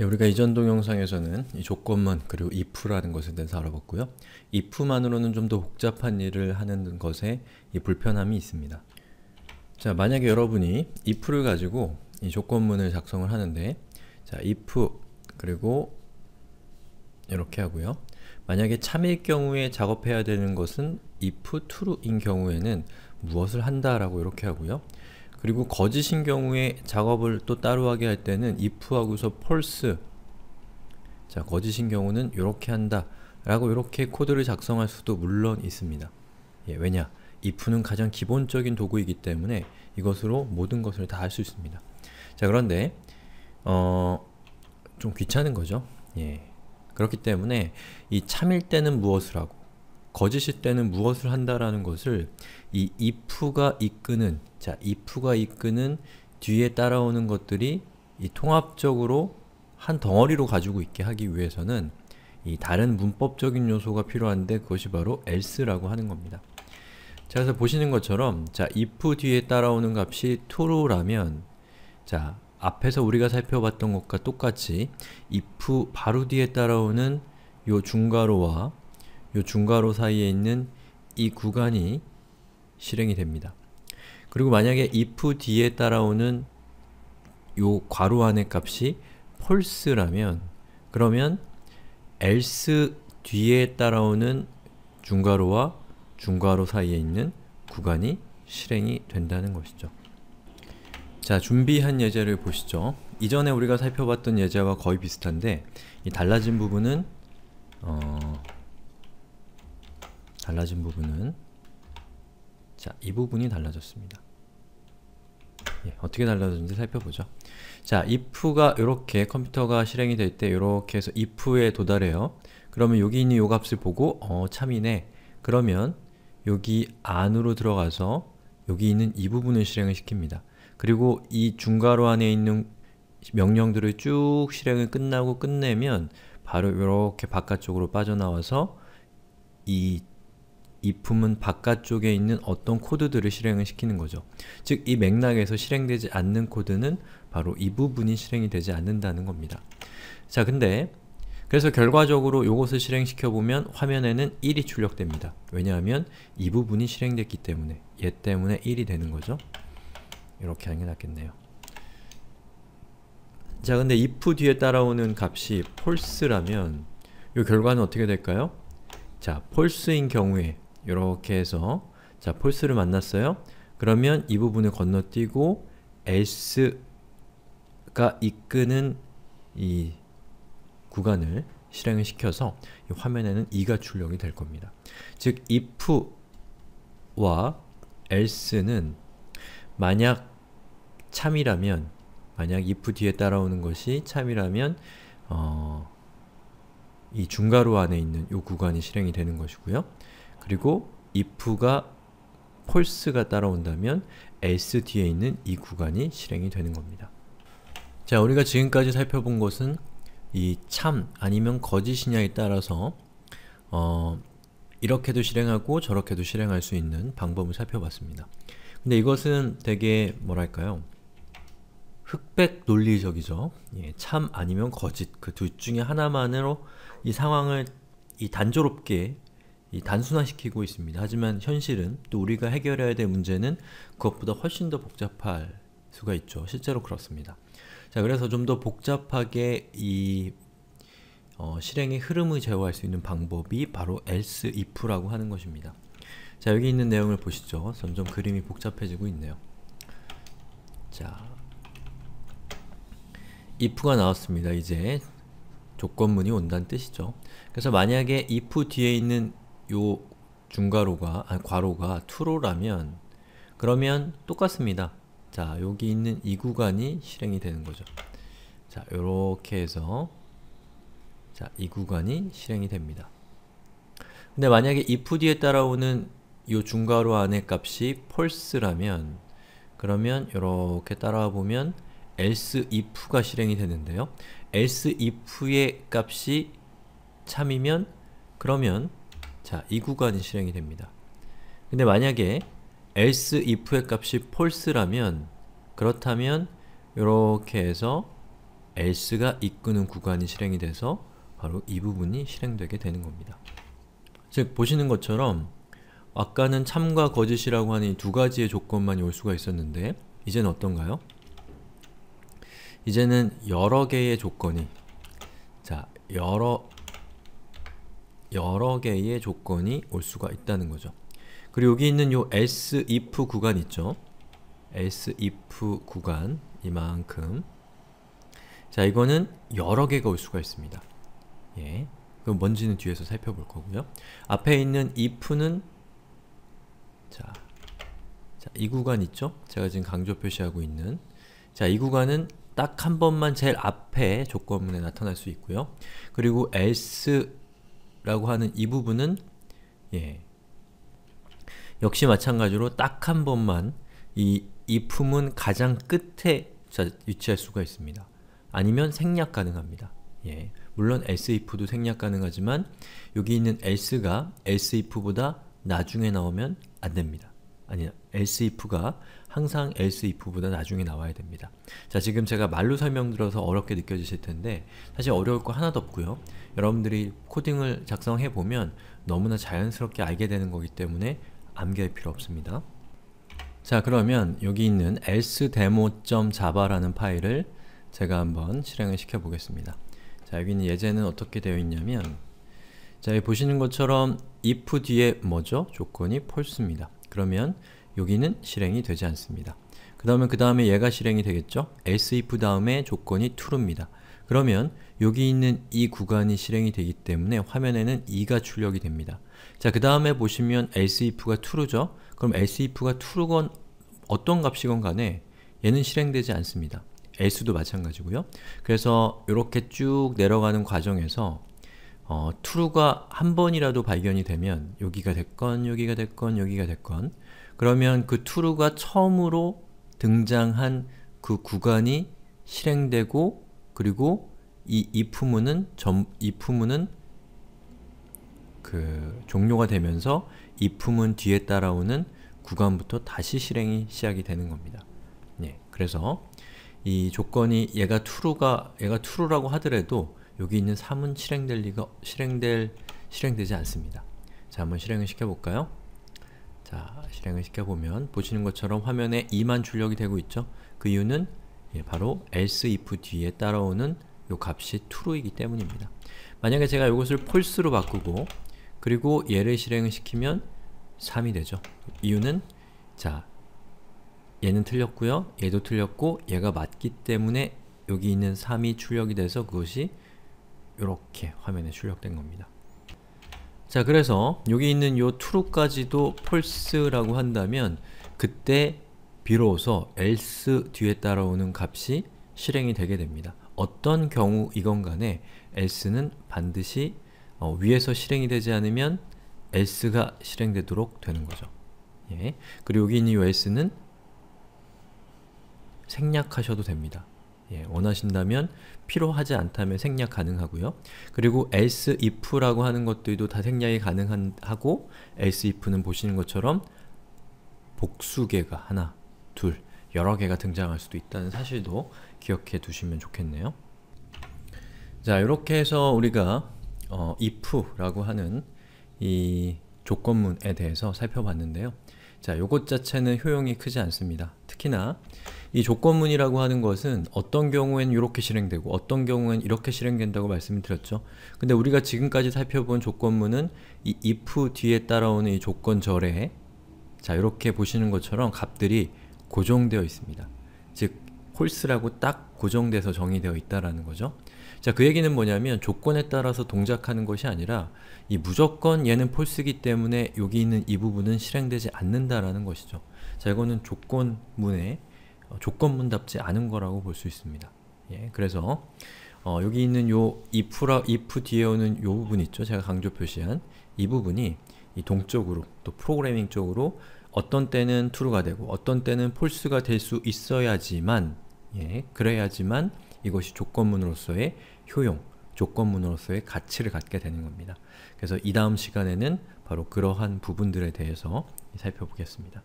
예, 우리가 이전 동영상에서는 이 조건문 그리고 if라는 것에 대해서 알아봤고요. if만으로는 좀 더 복잡한 일을 하는 것에 이 불편함이 있습니다. 자, 만약에 여러분이 if를 가지고 이 조건문을 작성을 하는데 자, if 그리고 이렇게 하고요. 만약에 참일 경우에 작업해야 되는 것은 if true인 경우에는 무엇을 한다라고 이렇게 하고요. 그리고 거짓인 경우에 작업을 또 따로 하게 할 때는 if하고서 false 자 거짓인 경우는 이렇게 한다 라고 이렇게 코드를 작성할 수도 물론 있습니다. 예, 왜냐? if는 가장 기본적인 도구이기 때문에 이것으로 모든 것을 다 할 수 있습니다. 자 그런데 어, 좀 귀찮은 거죠. 예. 그렇기 때문에 이 참일 때는 무엇을 하고 거짓일 때는 무엇을 한다라는 것을 이 if가 이끄는 자 if가 이끄는 뒤에 따라오는 것들이 이 통합적으로 한 덩어리로 가지고 있게 하기 위해서는 이 다른 문법적인 요소가 필요한데 그것이 바로 else라고 하는 겁니다. 자 그래서 보시는 것처럼 자 if 뒤에 따라오는 값이 true라면 자 앞에서 우리가 살펴봤던 것과 똑같이 if 바로 뒤에 따라오는 요 중괄호와 요 중괄호 사이에 있는 이 구간이 실행이 됩니다. 그리고 만약에 if 뒤에 따라오는 요 괄호 안의 값이 false라면 그러면 else 뒤에 따라오는 중괄호와 중괄호 사이에 있는 구간이 실행이 된다는 것이죠. 자, 준비한 예제를 보시죠. 이전에 우리가 살펴봤던 예제와 거의 비슷한데 이 달라진 부분은 어... 달라진 부분은 자, 이 부분이 달라졌습니다. 예, 어떻게 달라졌는지 살펴보죠. 자, if가 이렇게 컴퓨터가 실행이 될 때 이렇게 해서 if에 도달해요. 그러면 여기 있는 요 값을 보고 어, 참이네. 그러면 여기 안으로 들어가서 여기 있는 이 부분을 실행을 시킵니다. 그리고 이 중괄호 안에 있는 명령들을 쭉 실행을 끝나고 끝내면 바로 이렇게 바깥쪽으로 빠져나와서 이이 품은 바깥쪽에 있는 어떤 코드들을 실행을 시키는 거죠. 즉, 이 맥락에서 실행되지 않는 코드는 바로 이 부분이 실행이 되지 않는다는 겁니다. 자, 근데 그래서 결과적으로 요것을 실행시켜보면 화면에는 1이 출력됩니다. 왜냐하면 이 부분이 실행됐기 때문에 얘 때문에 1이 되는 거죠. 이렇게 하는 게 낫겠네요. 자, 근데 if 뒤에 따라오는 값이 false라면 이 결과는 어떻게 될까요? 자, false인 경우에 이렇게 해서 자 폴스를 만났어요. 그러면 이 부분을 건너뛰고 else가 이끄는 이 구간을 실행을 시켜서 화면에는 이가 출력이 될 겁니다. 즉 if와 else는 만약 참이라면 만약 if 뒤에 따라오는 것이 참이라면 어, 이 중괄호 안에 있는 이 구간이 실행이 되는 것이고요. 그리고 if가 false가 따라온다면 else 뒤에 있는 이 구간이 실행이 되는 겁니다. 자, 우리가 지금까지 살펴본 것은 이 참 아니면 거짓이냐에 따라서 어, 이렇게도 실행하고 저렇게도 실행할 수 있는 방법을 살펴봤습니다. 근데 이것은 되게 뭐랄까요? 흑백 논리적이죠. 예, 참 아니면 거짓 그 둘 중에 하나만으로 이 상황을 이 단조롭게 단순화시키고 있습니다. 하지만 현실은 또 우리가 해결해야 될 문제는 그것보다 훨씬 더 복잡할 수가 있죠. 실제로 그렇습니다. 자, 그래서 좀 더 복잡하게 이 어, 실행의 흐름을 제어할 수 있는 방법이 바로 else, if라고 하는 것입니다. 자, 여기 있는 내용을 보시죠. 점점 그림이 복잡해지고 있네요. 자, if가 나왔습니다. 이제 조건문이 온다는 뜻이죠. 그래서 만약에 if 뒤에 있는 요 중괄호가 아니 괄호가 true라면 그러면 똑같습니다. 자 여기 있는 이 구간이 실행이 되는 거죠. 자 요렇게 해서 자이 구간이 실행이 됩니다. 근데 만약에 if 뒤에 따라오는 요 중괄호 안의 값이 false라면 그러면 이렇게 따라와 보면 else if가 실행이 되는데요. else if의 값이 참이면 그러면 자, 이 구간이 실행이 됩니다. 근데 만약에 else if의 값이 false라면 그렇다면 이렇게 해서 else가 이끄는 구간이 실행이 돼서 바로 이 부분이 실행되게 되는 겁니다. 즉, 보시는 것처럼 아까는 참과 거짓이라고 하는 이두 가지의 조건만이 올 수가 있었는데 이제는 어떤가요? 이제는 여러 개의 조건이 자, 여러 여러 개의 조건이 올 수가 있다는 거죠. 그리고 여기 있는 요 else if 구간 있죠? else if 구간 이만큼 자 이거는 여러 개가 올 수가 있습니다. 예. 그럼 뭔지는 뒤에서 살펴볼 거고요. 앞에 있는 if는 자, 자, 이 구간 있죠? 제가 지금 강조 표시하고 있는 자, 이 구간은 딱 한 번만 제일 앞에 조건문에 나타날 수 있고요. 그리고 else 라고 하는 이 부분은 예, 역시 마찬가지로 딱 한 번만 이 이품은 가장 끝에 위치할 수가 있습니다. 아니면 생략 가능합니다. 예, 물론 elseif도 생략 가능하지만 여기 있는 else가 elseif보다 나중에 나오면 안됩니다. 아니, elseif가 항상 else if보다 나중에 나와야 됩니다. 자 지금 제가 말로 설명드려서 어렵게 느껴지실 텐데 사실 어려울 거 하나도 없고요. 여러분들이 코딩을 작성해보면 너무나 자연스럽게 알게 되는 거기 때문에 암기할 필요 없습니다. 자 그러면 여기 있는 else demo.java라는 파일을 제가 한번 실행을 시켜보겠습니다. 자 여기 있는 예제는 어떻게 되어 있냐면 자 여기 보시는 것처럼 if 뒤에 뭐죠? 조건이 false입니다. 그러면 여기는 실행이 되지 않습니다. 그 다음에 그 다음에 얘가 실행이 되겠죠? elseif 다음에 조건이 true입니다. 그러면 여기 있는 이 구간이 실행이 되기 때문에 화면에는 2가 출력이 됩니다. 자, 그 다음에 보시면 elseif가 true죠? 그럼 elseif가 true건 어떤 값이건 간에 얘는 실행되지 않습니다. else도 마찬가지고요. 그래서 이렇게 쭉 내려가는 과정에서 어, true가 한 번이라도 발견이 되면 여기가 됐건 여기가 됐건 여기가 됐건 그러면 그 true가 처음으로 등장한 그 구간이 실행되고 그리고 이 if문은 점 if문은 그 종료가 되면서 if문 뒤에 따라오는 구간부터 다시 실행이 시작이 되는 겁니다. 예. 그래서 이 조건이 얘가 true가 얘가 true라고 하더라도 여기 있는 3은 실행될 리가 실행될 실행되지 않습니다. 자, 한번 실행을 시켜볼까요? 자, 실행을 시켜보면 보시는 것처럼 화면에 2만 출력이 되고 있죠? 그 이유는 예, 바로 else if 뒤에 따라오는 요 값이 true이기 때문입니다. 만약에 제가 이것을 false로 바꾸고 그리고 얘를 실행을 시키면 3이 되죠. 이유는 자, 얘는 틀렸고요. 얘도 틀렸고 얘가 맞기 때문에 여기 있는 3이 출력이 돼서 그것이 이렇게 화면에 출력된 겁니다. 자 그래서 여기 있는 요 true까지도 false라고 한다면 그때 비로소 else 뒤에 따라오는 값이 실행이 되게 됩니다. 어떤 경우 이건 간에 else는 반드시 어, 위에서 실행이 되지 않으면 else가 실행되도록 되는 거죠. 예. 그리고 여기 있는 이 else는 생략하셔도 됩니다. 예, 원하신다면 필요하지 않다면 생략 가능하고요. 그리고 else if라고 하는 것들도 다 생략이 가능하고 else if는 보시는 것처럼 복수개가 하나, 둘, 여러 개가 등장할 수도 있다는 사실도 기억해 두시면 좋겠네요. 자, 이렇게 해서 우리가 어, if라고 하는 이 조건문에 대해서 살펴봤는데요. 자, 요것 자체는 효용이 크지 않습니다. 특히나 이 조건문이라고 하는 것은 어떤 경우엔 이렇게 실행되고 어떤 경우엔 이렇게 실행된다고 말씀을 드렸죠. 근데 우리가 지금까지 살펴본 조건문은 이 if 뒤에 따라오는 이 조건절에 자 이렇게 보시는 것처럼 값들이 고정되어 있습니다. 즉 홀스라고 딱 고정돼서 정의되어 있다라는 거죠. 자, 그 얘기는 뭐냐면 조건에 따라서 동작하는 것이 아니라 이 무조건 얘는 폴스기 때문에 여기 있는 이 부분은 실행되지 않는다라는 것이죠. 자, 이거는 조건문에 어, 조건문답지 않은 거라고 볼 수 있습니다. 예, 그래서 어, 여기 있는 요 if라 if 뒤에 오는 요 부분 있죠. 제가 강조 표시한 이 부분이 이동적으로또 프로그래밍 쪽으로 어떤 때는 true가 되고 어떤 때는 false가 될 수 있어야지만 예, 그래야지만 이것이 조건문으로서의 효용, 조건문으로서의 가치를 갖게 되는 겁니다. 그래서 이 다음 시간에는 바로 그러한 부분들에 대해서 살펴보겠습니다.